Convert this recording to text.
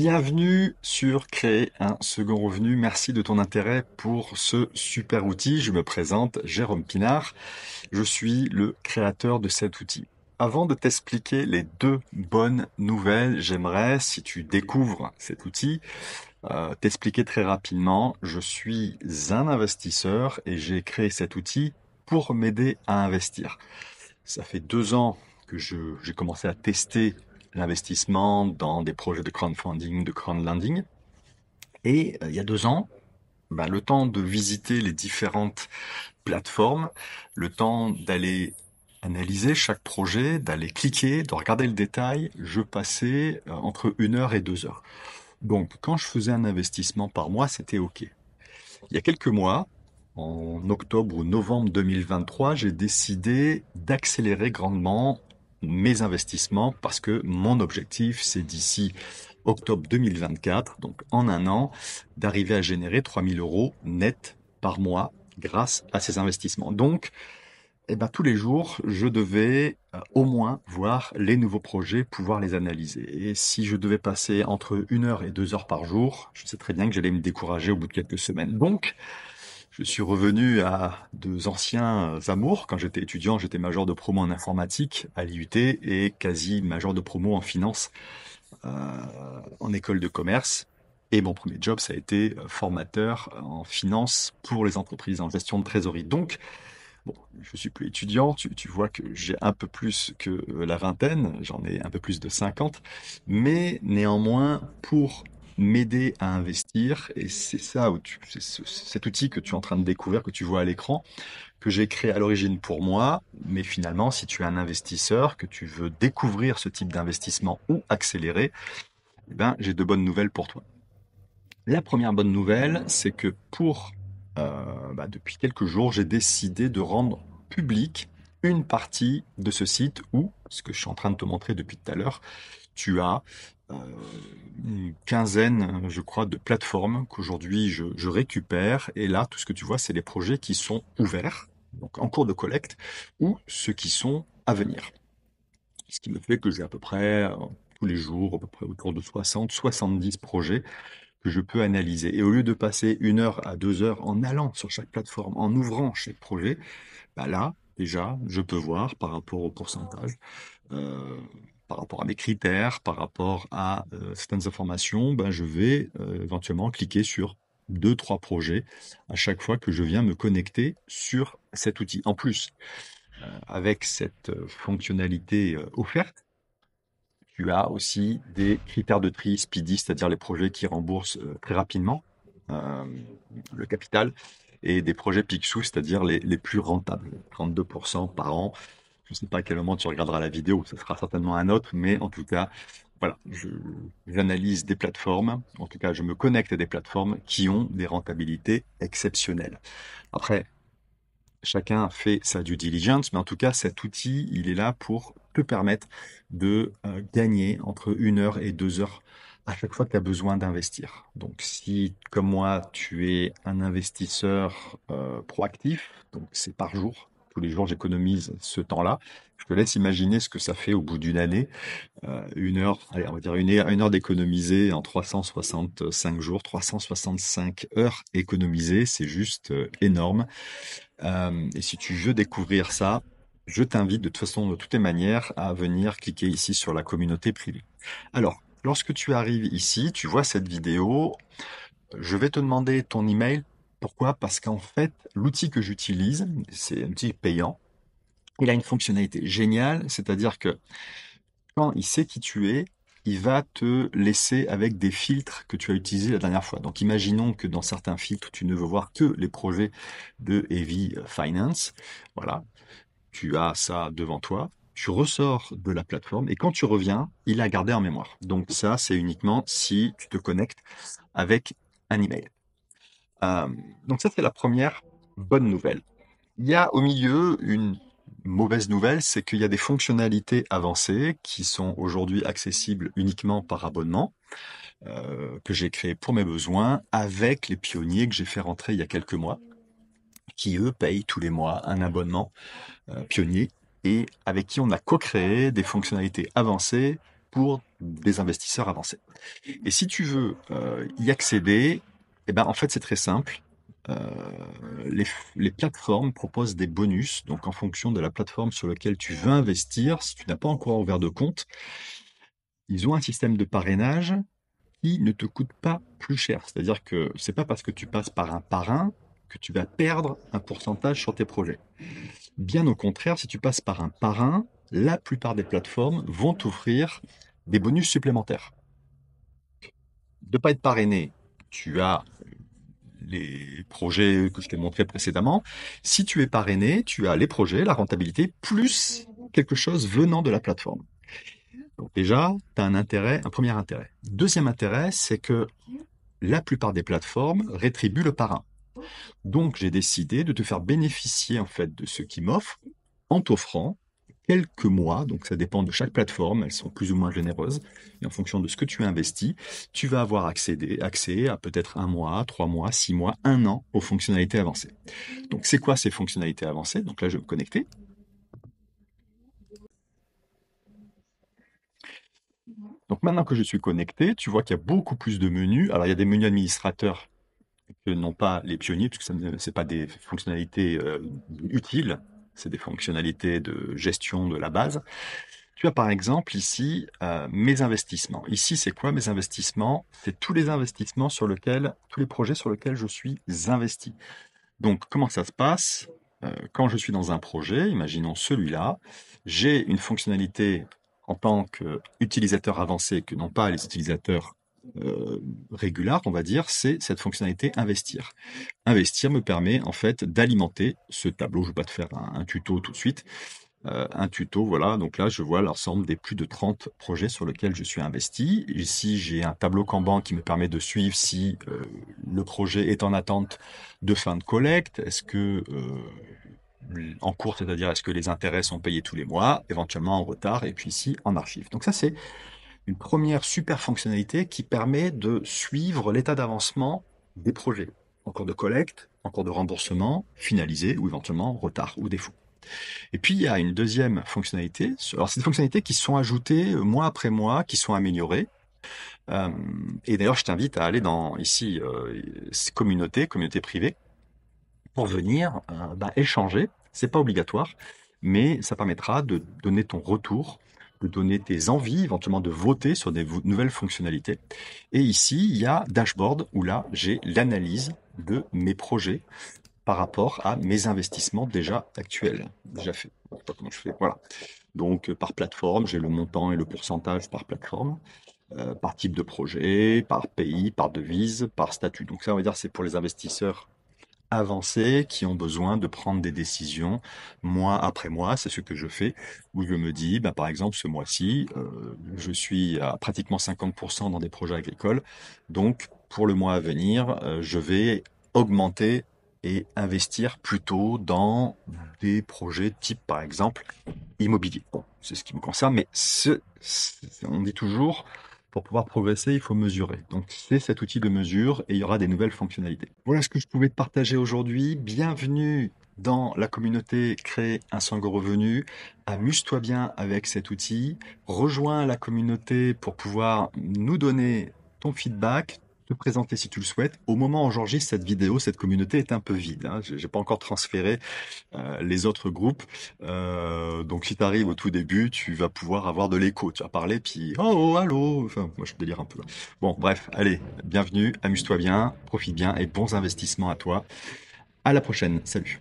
Bienvenue sur Créer un second revenu. Merci de ton intérêt pour ce super outil. Je me présente, Jérôme Pinard. Je suis le créateur de cet outil. Avant de t'expliquer les deux bonnes nouvelles, j'aimerais, si tu découvres cet outil, euh, t'expliquer très rapidement. Je suis un investisseur et j'ai créé cet outil pour m'aider à investir. Ça fait deux ans que j'ai commencé à tester l'investissement dans des projets de crowdfunding, de crowdlending. Et euh, il y a deux ans, ben, le temps de visiter les différentes plateformes, le temps d'aller analyser chaque projet, d'aller cliquer, de regarder le détail, je passais euh, entre une heure et deux heures. Donc, quand je faisais un investissement par mois, c'était OK. Il y a quelques mois, en octobre ou novembre 2023, j'ai décidé d'accélérer grandement mes investissements parce que mon objectif, c'est d'ici octobre 2024, donc en un an, d'arriver à générer 3000 euros net par mois grâce à ces investissements. Donc, eh ben, tous les jours, je devais euh, au moins voir les nouveaux projets, pouvoir les analyser. Et si je devais passer entre une heure et deux heures par jour, je sais très bien que j'allais me décourager au bout de quelques semaines. Donc, je suis revenu à deux anciens euh, amours. Quand j'étais étudiant, j'étais major de promo en informatique à l'IUT et quasi major de promo en finance euh, en école de commerce. Et mon premier job, ça a été euh, formateur en finance pour les entreprises, en gestion de trésorerie. Donc, bon, je suis plus étudiant, tu, tu vois que j'ai un peu plus que la vingtaine, j'en ai un peu plus de 50, mais néanmoins, pour m'aider à investir. Et c'est ça, cet outil que tu es en train de découvrir, que tu vois à l'écran, que j'ai créé à l'origine pour moi. Mais finalement, si tu es un investisseur, que tu veux découvrir ce type d'investissement ou accélérer, eh ben, j'ai de bonnes nouvelles pour toi. La première bonne nouvelle, c'est que pour euh, bah, depuis quelques jours, j'ai décidé de rendre public une partie de ce site où, ce que je suis en train de te montrer depuis tout à l'heure, tu as euh, une quinzaine, je crois, de plateformes qu'aujourd'hui je, récupère. Et là, tout ce que tu vois, c'est les projets qui sont ouverts, donc en cours de collecte, ou ceux qui sont à venir. Ce qui me fait que j'ai à peu près, euh, tous les jours, à peu près autour de 60, 70 projets que je peux analyser. Et au lieu de passer une heure à deux heures en allant sur chaque plateforme, en ouvrant chaque projet, bah là, déjà, je peux voir par rapport au pourcentage. Euh, par rapport à mes critères, par rapport à euh, certaines informations, ben, je vais euh, éventuellement cliquer sur deux, trois projets à chaque fois que je viens me connecter sur cet outil. En plus, euh, avec cette fonctionnalité offerte, tu as aussi des critères de tri speedy, c'est-à-dire les projets qui remboursent très rapidement le capital, et des projets Picsou, c'est-à-dire les, les plus rentables, 32% par an, je ne sais pas à quel moment tu regarderas la vidéo, ce sera certainement un autre, mais en tout cas, voilà, j'analyse des plateformes, en tout cas je me connecte à des plateformes qui ont des rentabilités exceptionnelles. Après, chacun fait sa due diligence, mais en tout cas cet outil, il est là pour te permettre de euh, gagner entre une heure et deux heures à chaque fois que tu as besoin d'investir. Donc si, comme moi, tu es un investisseur euh, proactif, donc c'est par jour, les jours, j'économise ce temps-là. Je te laisse imaginer ce que ça fait au bout d'une année. Euh, une heure, on va dire une heure, d'économiser en 365 jours, 365 heures économisées, c'est juste euh, énorme. Euh, et si tu veux découvrir ça, je t'invite de toute façon, de toutes les manières, à venir cliquer ici sur la communauté privée. Alors, lorsque tu arrives ici, tu vois cette vidéo, je vais te demander ton email pourquoi Parce qu'en fait, l'outil que j'utilise, c'est un outil payant, il a une fonctionnalité géniale, c'est-à-dire que quand il sait qui tu es, il va te laisser avec des filtres que tu as utilisés la dernière fois. Donc imaginons que dans certains filtres, tu ne veux voir que les projets de Heavy Finance. Voilà, tu as ça devant toi. Tu ressors de la plateforme et quand tu reviens, il a gardé en mémoire. Donc ça, c'est uniquement si tu te connectes avec un email. Euh, donc ça, c'est la première bonne nouvelle. Il y a au milieu une mauvaise nouvelle, c'est qu'il y a des fonctionnalités avancées qui sont aujourd'hui accessibles uniquement par abonnement, euh, que j'ai créé pour mes besoins avec les pionniers que j'ai fait rentrer il y a quelques mois, qui eux payent tous les mois un abonnement euh, pionnier et avec qui on a co-créé des fonctionnalités avancées pour des investisseurs avancés. Et si tu veux y accéder, eh ben, en fait, c'est très simple. Euh, les, les, plateformes proposent des bonus, donc en fonction de la plateforme sur laquelle tu veux investir, si tu n'as pas encore ouvert de compte, ils ont un système de parrainage qui ne te coûte pas plus cher. C'est-à-dire que c'est pas parce que tu passes par un parrain que tu vas perdre un pourcentage sur tes projets. Bien au contraire, si tu passes par un parrain, la plupart des plateformes vont t'offrir des bonus supplémentaires. De ne pas être parrainé, tu as les projets que je t'ai montrés précédemment. Si tu es parrainé, tu as les projets, la rentabilité, plus quelque chose venant de la plateforme. Donc déjà, tu as un intérêt, un premier intérêt. Deuxième intérêt, c'est que la plupart des plateformes rétribuent le parrain. Donc j'ai décidé de te faire bénéficier en fait de ce qu'ils m'offrent en t'offrant quelques mois, donc ça dépend de chaque plateforme, elles sont plus ou moins généreuses, et en fonction de ce que tu investis, tu vas avoir accès, à peut-être un mois, trois mois, six mois, un an aux fonctionnalités avancées. Donc c'est quoi ces fonctionnalités avancées Donc là je vais me connecter. Donc maintenant que je suis connecté, tu vois qu'il y a beaucoup plus de menus. Alors il y a des menus administrateurs que n'ont pas les pionniers, parce que ce n'est pas des fonctionnalités euh, utiles c'est des fonctionnalités de gestion de la base. Tu as par exemple ici euh, mes investissements. Ici, c'est quoi mes investissements C'est tous les investissements sur lesquels, tous les projets sur lesquels je suis investi. Donc, comment ça se passe euh, Quand je suis dans un projet, imaginons celui-là, j'ai une fonctionnalité en tant qu'utilisateur avancé, que non pas les utilisateurs euh, régulière, on va dire, c'est cette fonctionnalité investir. Investir me permet en fait d'alimenter ce tableau. Je ne vais pas te faire un, tuto tout de suite. Euh, un tuto, voilà. Donc là, je vois l'ensemble des plus de 30 projets sur lesquels je suis investi. Ici, j'ai un tableau Kanban qui me permet de suivre si euh, le projet est en attente de fin de collecte. Est-ce que en cours, c'est-à-dire est-ce que les intérêts sont payés tous les mois, éventuellement en retard, et puis ici en archive. Donc ça, c'est une première super fonctionnalité qui permet de suivre l'état d'avancement des projets en cours de collecte, en cours de remboursement, finalisé ou éventuellement retard ou défaut. Et puis il y a une deuxième fonctionnalité. Alors c'est des fonctionnalités qui sont ajoutées mois après mois, qui sont améliorées. Euh, et d'ailleurs, je t'invite à aller dans ici euh, communauté, communauté privée, pour venir euh, bah, échanger. C'est pas obligatoire, mais ça permettra de donner ton retour de donner tes envies, éventuellement de voter sur des nouvelles fonctionnalités. Et ici, il y a Dashboard, où là, j'ai l'analyse de mes projets par rapport à mes investissements déjà actuels, déjà faits. Je pas comment je fais. Voilà. Donc, euh, par plateforme, j'ai le montant et le pourcentage par plateforme. Euh, par type de projet, par pays, par devise, par statut. Donc ça, on va dire, c'est pour les investisseurs avancés qui ont besoin de prendre des décisions mois après mois. C'est ce que je fais, où je me dis, bah, par exemple, ce mois-ci, euh, je suis à pratiquement 50% dans des projets agricoles. Donc, pour le mois à venir, euh, je vais augmenter et investir plutôt dans des projets type, par exemple, immobilier. c'est ce qui me concerne, mais ce, on dit toujours, pour pouvoir progresser, il faut mesurer. Donc c'est cet outil de mesure et il y aura des nouvelles fonctionnalités. Voilà ce que je pouvais te partager aujourd'hui. Bienvenue dans la communauté Créer un Sangre revenu. Amuse-toi bien avec cet outil. Rejoins la communauté pour pouvoir nous donner ton feedback, te présenter si tu le souhaites. Au moment où j'enregistre cette vidéo, cette communauté est un peu vide. Hein. Je n'ai pas encore transféré euh, les autres groupes. Euh, donc si tu arrives au tout début, tu vas pouvoir avoir de l'écho. Tu vas parler, puis oh, oh, allô. Enfin, moi je délire un peu. Hein. Bon, bref, allez, bienvenue, amuse-toi bien, profite bien et bons investissements à toi. À la prochaine, salut.